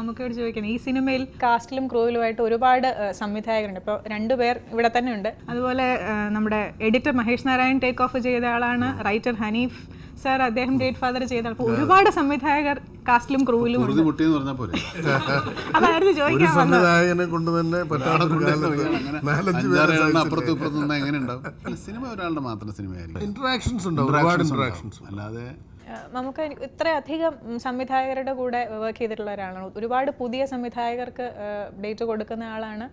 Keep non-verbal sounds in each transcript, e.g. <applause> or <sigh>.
നമുക്കോട് ചോദിക്കണം ഈ സിനിമയിൽ കാസ്റ്റിലും ക്രൂവിലുമായിട്ട് ഒരുപാട് സംവിധായകരുണ്ട് ഇപ്പോൾ രണ്ടുപേർ ഇവിടെ തന്നെ ഉണ്ട് അതുപോലെ നമ്മുടെ editor Mahesh Narayan take off ചെയ്ത ആളാണ് റൈറ്റർ ഹനീഫ് സർ അദ്ദേഹം ഗ്രേറ്റ് ഫാദർ ചെയ്ത അപ്പോൾ ഒരുപാട് സംവിധായകർ കാസ്റ്റിലും ക്രൂവിലും അതായിരുന്നു ചോദിക്കാൻ സംവിധായകനെ കൊണ്ട് തന്നെ അപ്പുറത്തും ഇപ്പുറത്തും എങ്ങനെ ഉണ്ടാവും സിനിമ ഒരാളുടെ മാത്രം സിനിമയായിരിക്കും ഇന്ററാക്ഷൻസ് ഉണ്ടാവും ഒരുപാട് ഇന്ററാക്ഷൻസ് അല്ലാതെ നമുക്ക് ഇത്രയധികം സംവിധായകരുടെ കൂടെ വർക്ക് ചെയ്തിട്ടുള്ള ഒരാളാണ് ഒരുപാട് പുതിയ സംവിധായകർക്ക് ഡേറ്റ് കൊടുക്കുന്ന ആളാണ്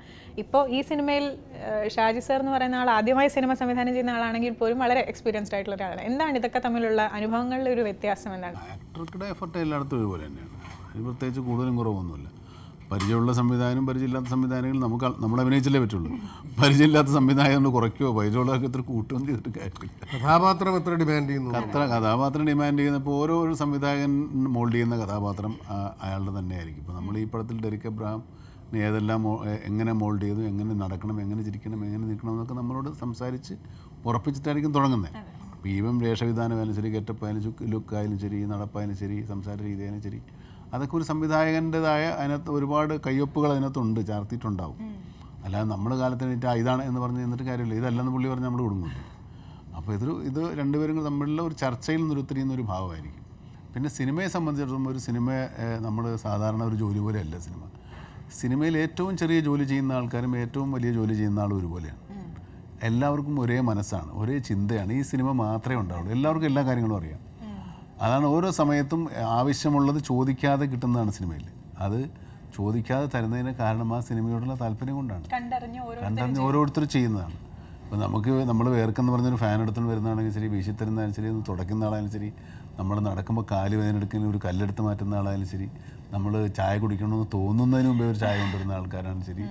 ഇപ്പോൾ ഈ സിനിമയിൽ ഷാജി സർ എന്ന് പറയുന്ന ആൾ ആദ്യമായി സിനിമ സംവിധാനം ചെയ്യുന്ന ആളാണെങ്കിൽ പോലും വളരെ എക്സ്പീരിയൻസ്ഡ് ആയിട്ടുള്ള ഒരാളാണ് എന്താണ് ഇതൊക്കെ തമ്മിലുള്ള അനുഭവങ്ങളുടെ ഒരു വ്യത്യാസം എന്താണ് ആക്ടറുടെ എഫർട്ട് എല്ലായിടത്തും ഒരുപോലെ തന്നെയാണ് പ്രത്യേകിച്ച് കൂടുതലും കുറവൊന്നുമില്ല പരിചയമുള്ള സംവിധായകനും പരിചയമില്ലാത്ത സംവിധായകനും നമുക്ക് നമ്മൾ അഭിനയിച്ചല്ലേ പറ്റുള്ളൂ പരിചയമില്ലാത്ത സംവിധായകനോട് കുറയ്ക്കുകയോ പരിചയമുള്ളതൊക്കെ ഇത്ര കൂട്ടുകയും ചെയ്തിട്ട് കാര്യമില്ല കഥാപാത്രം എത്ര ഡിമാൻഡ് ചെയ്യുന്നു അത്ര കഥാപാത്രം ഡിമാൻഡ് ചെയ്യുന്നപ്പോൾ ഓരോ സംവിധായകൻ മോൾഡ് ചെയ്യുന്ന കഥാപാത്രം അയാളുടെ തന്നെയായിരിക്കും ഇപ്പോൾ നമ്മൾ ഈ പടത്തിൽ ഡെറിക് അബ്രഹാം ഏതെല്ലാം എങ്ങനെ മോൾഡ് ചെയ്തു എങ്ങനെ നടക്കണം എങ്ങനെ ചിരിക്കണം എങ്ങനെ നിൽക്കണം എന്നൊക്കെ നമ്മളോട് സംസാരിച്ച് ഉറപ്പിച്ചിട്ടായിരിക്കും തുടങ്ങുന്നത് ഇപ്പം ഈവൻ വേഷവിധാനമായാലും ശരി ഗെറ്റപ്പ് ലുക്കായാലും ലുക്ക് ശരി നടപ്പായാലും ശരി സംസാര രീതിയായാലും ശരി അതൊക്കെ ഒരു സംവിധായകൻ്റെതായ അതിനകത്ത് ഒരുപാട് കയ്യൊപ്പുകൾ അതിനകത്തുണ്ട് ചാർത്തിയിട്ടുണ്ടാവും അല്ലാതെ നമ്മുടെ കാലത്തിനിട്ട് ഇതാണ് എന്ന് പറഞ്ഞ് എന്നിട്ട് കാര്യമില്ല ഇതല്ലെന്ന് പുള്ളി പറഞ്ഞ് നമ്മൾ കൊടുക്കുന്നുണ്ട് അപ്പോൾ ഇതൊരു ഇത് രണ്ടുപേരും തമ്മിലുള്ള ഒരു ചർച്ചയിൽ നിന്ന് ഉരുത്തിരിയുന്ന ഒരു ഭാവമായിരിക്കും പിന്നെ സിനിമയെ സംബന്ധിച്ചിടത്തോളം ഒരു സിനിമ നമ്മൾ സാധാരണ ഒരു ജോലി പോലെയല്ല സിനിമ സിനിമയിൽ ഏറ്റവും ചെറിയ ജോലി ചെയ്യുന്ന ആൾക്കാരും ഏറ്റവും വലിയ ജോലി ചെയ്യുന്ന ആളും ഒരുപോലെയാണ് എല്ലാവർക്കും ഒരേ മനസ്സാണ് ഒരേ ചിന്തയാണ് ഈ സിനിമ മാത്രമേ ഉണ്ടാവുള്ളൂ എല്ലാവർക്കും എല്ലാ കാര്യങ്ങളും അറിയാം അതാണ് ഓരോ സമയത്തും ആവശ്യമുള്ളത് ചോദിക്കാതെ കിട്ടുന്നതാണ് സിനിമയിൽ അത് ചോദിക്കാതെ തരുന്നതിന് കാരണം ആ സിനിമയോടുള്ള താല്പര്യം കൊണ്ടാണ് കണ്ടറിഞ്ഞ് ഓരോരുത്തർ ചെയ്യുന്നതാണ് അപ്പോൾ നമുക്ക് നമ്മൾ വേർക്കെന്ന് പറഞ്ഞൊരു ഫാൻ എടുത്തുകൊണ്ട് വരുന്നതാണെങ്കിൽ ശരി വീശി തരുന്നതായാലും ശരി തുടയ്ക്കുന്ന ആളായാലും ശരി നമ്മൾ നടക്കുമ്പോൾ കാല് വേദന എടുക്കുന്ന ഒരു കല്ലെടുത്ത് മാറ്റുന്ന ആളായാലും ശരി നമ്മൾ ചായ കുടിക്കണമെന്ന് തോന്നുന്നതിന് മുമ്പേ ഒരു ചായ കൊണ്ടുവരുന്ന ആൾക്കാരാണ് ശരി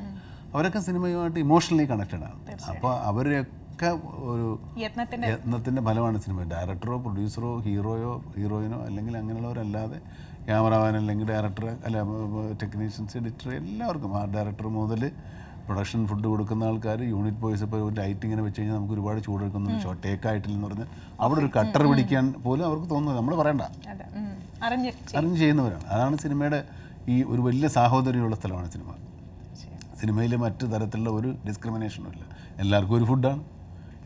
അവരൊക്കെ സിനിമയുമായിട്ട് ഇമോഷണലി കണക്റ്റഡ് ആണ് അപ്പോൾ അവരെ ഒക്കെ ഒരു യത്നത്തിന്റെ ഫലമാണ് സിനിമ ഡയറക്ടറോ പ്രൊഡ്യൂസറോ ഹീറോയോ ഹീറോയിനോ അല്ലെങ്കിൽ അങ്ങനെയുള്ളവരല്ലാതെ ക്യാമറമാൻ അല്ലെങ്കിൽ ഡയറക്ടർ അല്ല ടെക്നീഷ്യൻസ് എഡിറ്റർ എല്ലാവർക്കും ആ ഡയറക്ടർ മുതൽ പ്രൊഡക്ഷൻ ഫുഡ് കൊടുക്കുന്ന ആൾക്കാർ യൂണിറ്റ് ബോയ്സ് ഇപ്പോൾ ഒരു ലൈറ്റ് ഇങ്ങനെ വെച്ച് കഴിഞ്ഞാൽ നമുക്ക് ഒരുപാട് എടുക്കുന്നു ഷോ ടേക്ക് ആയിട്ടില്ലെന്ന് പറഞ്ഞ് അവിടെ ഒരു കട്ടർ പിടിക്കാൻ പോലും അവർക്ക് തോന്നുന്നത് നമ്മൾ പറയണ്ട അറിഞ്ഞ് ചെയ്യുന്നവരാണ് അതാണ് സിനിമയുടെ ഈ ഒരു വലിയ സാഹോദര്യമുള്ള സ്ഥലമാണ് സിനിമ സിനിമയിൽ മറ്റു തരത്തിലുള്ള ഒരു ഡിസ്ക്രിമിനേഷനും ഇല്ല എല്ലാവർക്കും ഒരു ഫുഡാണ്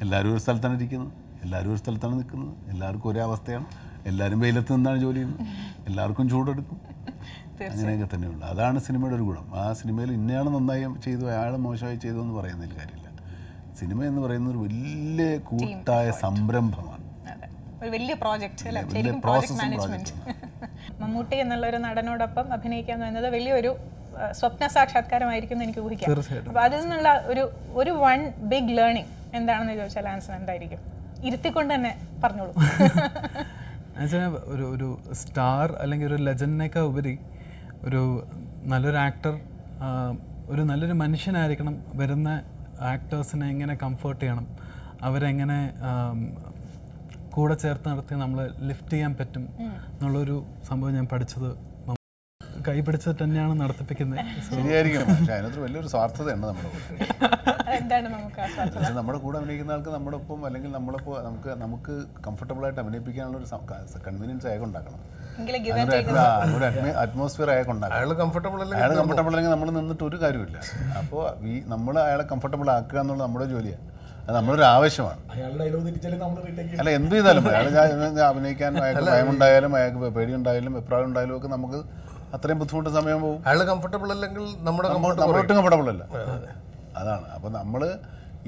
എല്ലാവരും ഒരു സ്ഥലത്താണ് ഇരിക്കുന്നത് എല്ലാവരും ഒരു സ്ഥലത്താണ് നിൽക്കുന്നത് എല്ലാവർക്കും ഒരേ അവസ്ഥയാണ് എല്ലാവരും വെയിലത്ത് നിന്നാണ് ജോലി ചെയ്യുന്നത് എല്ലാവർക്കും ചൂടെടുക്കും അങ്ങനെയൊക്കെ തന്നെയുണ്ട് അതാണ് സിനിമയുടെ ഒരു ഗുണം ആ സിനിമയിൽ ഇന്നയാണ് നന്നായി ചെയ്തു അയാൾ മോശമായി ചെയ്തു എന്ന് പറയുന്നതിൽ കാര്യമില്ല സിനിമ എന്ന് പറയുന്നത് ഒരു വലിയ കൂട്ടായ സംരംഭമാണ് ഒരു വലിയ പ്രോജക്റ്റ് അല്ലേ പ്രോജക്റ്റ് മാനേജ്മെന്റ് <laughs> മമ്മൂട്ടി എന്നുള്ള ഒരു നടനോടൊപ്പം അഭിനയിക്കുക എന്ന് പറയുന്നത് വലിയൊരു സ്വപ്ന സാക്ഷാത്കാരമായിരിക്കും എന്ന് എനിക്ക് ഊഹിക്കാം അപ്പോൾ അതിൽ നിന്നുള്ള ഒരു ഒരു വൺ ബിഗ് ലേണിംഗ് എന്താണെന്ന് ചോദിച്ചാൽ ആൻസർ എന്തായിരിക്കും ഇരുത്തിക്കൊണ്ട് തന്നെ പറഞ്ഞോളൂ <laughs> ഒരു ഒരു സ്റ്റാർ അല്ലെങ്കിൽ ഒരു ലെജൻഡിനേക്കാൾ ഉപരി ഒരു നല്ലൊരു ആക്ടർ ഒരു നല്ലൊരു മനുഷ്യനായിരിക്കണം വരുന്ന ആക്ടേഴ്സിനെ എങ്ങനെ കംഫർട്ട് ചെയ്യണം അവരെങ്ങനെ കൂടെ ചേർത്ത് നടത്തി നമ്മൾ ലിഫ്റ്റ് ചെയ്യാൻ പറ്റും എന്നുള്ളൊരു സംഭവം ഞാൻ പഠിച്ചത് കൈപിടിച്ച് തന്നെയാണ് നടത്തിപ്പിക്കുന്നത് വലിയൊരു സ്വാർത്ഥതയാണ് നമ്മുടെ കൂടെ നമ്മുടെ കൂടെ അഭിനയിക്കുന്ന ആൾക്ക് നമ്മുടെ ഒപ്പം അല്ലെങ്കിൽ നമ്മളിപ്പോൾ നമുക്ക് നമുക്ക് കംഫർട്ടബിൾ ആയിട്ട് അഭിനയിപ്പിക്കാനുള്ള ഒരു കൺവീനിയൻസ് ആയ കൊണ്ടാക്കണം ഒരു അറ്റ്മോസ്ഫിയർ അയാൾക്ക് കൊണ്ടാക്കണം അയാൾ കംഫർട്ടബിൾ അല്ലെങ്കിൽ കംഫർട്ടബിൾ നമ്മൾ നിന്നിട്ട് ഒരു കാര്യമില്ല അപ്പോൾ നമ്മൾ അയാളെ കംഫർട്ടബിൾ ആക്കുക എന്നുള്ളത് നമ്മുടെ ജോലിയാണ് അത് നമ്മളൊരു ആവശ്യമാണ് അല്ല എന്ത് ചെയ്താലും അയാൾ അഭിനയിക്കാൻ അയാൾക്ക് ഭയമുണ്ടായാലും അയാൾക്ക് ഉണ്ടായാലും അഭിപ്രായം ഉണ്ടായാലും ഒക്കെ നമുക്ക് അത്രയും ബുദ്ധിമുട്ട് സമയം പോകും അയാൾ കംഫർട്ടബിൾ അല്ലെങ്കിൽ നമ്മുടെ കംഫർട്ടബിൾ കംഫർട്ടബിൾ അല്ല അതാണ് അപ്പോൾ നമ്മൾ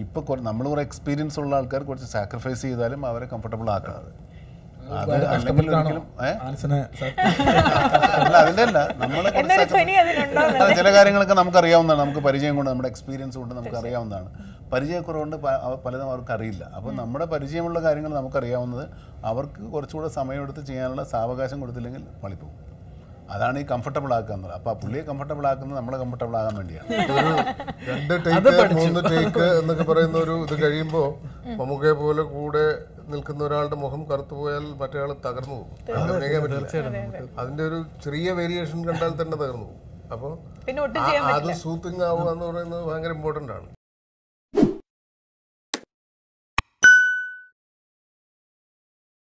ഇപ്പോൾ നമ്മൾ കുറെ എക്സ്പീരിയൻസ് ഉള്ള ആൾക്കാർ കുറച്ച് സാക്രിഫൈസ് ചെയ്താലും അവരെ കംഫർട്ടബിൾ ആക്കണം <laughs> അല്ല അല്ല നമ്മളെ ചില കാര്യങ്ങളൊക്കെ അറിയാവുന്നതാണ് നമുക്ക് പരിചയം കൊണ്ട് നമ്മുടെ എക്സ്പീരിയൻസ് കൊണ്ട് നമുക്ക് അറിയാവുന്നതാണ് പരിചയക്കുറവുകൊണ്ട് പലതും അവർക്ക് അറിയില്ല അപ്പോൾ നമ്മുടെ പരിചയമുള്ള കാര്യങ്ങൾ നമുക്കറിയാവുന്നത് അവർക്ക് കുറച്ചുകൂടെ സമയമെടുത്ത് ചെയ്യാനുള്ള സാവകാശം കൊടുത്തില്ലെങ്കിൽ പളിപ്പോകും അതാണ് ഈ കംഫർട്ടബിൾ ആക്കുന്നത് അപ്പൊ പുള്ളിയെ കംഫർട്ടബിൾ ആക്കുന്നത് നമ്മളെ കംഫർട്ടബിൾ ആകാൻ വേണ്ടിയാണ് രണ്ട് ടേക്ക് മൂന്ന് ടേക്ക് എന്നൊക്കെ പറയുന്ന ഒരു ഇത് കഴിയുമ്പോൾ മമ്മൂക്കയെ പോലെ കൂടെ നിൽക്കുന്ന ഒരാളുടെ മുഖം കറുത്തു പോയാൽ മറ്റേ ആൾ തകർന്നു പോകും അതിന്റെ ഒരു ചെറിയ വേരിയേഷൻ കണ്ടാൽ തന്നെ തകർന്നു പോകും അപ്പൊ അത് സൂത്തിങ് ആവുക എന്ന് പറയുന്നത് ഭയങ്കര ഇമ്പോർട്ടന്റ് ആണ്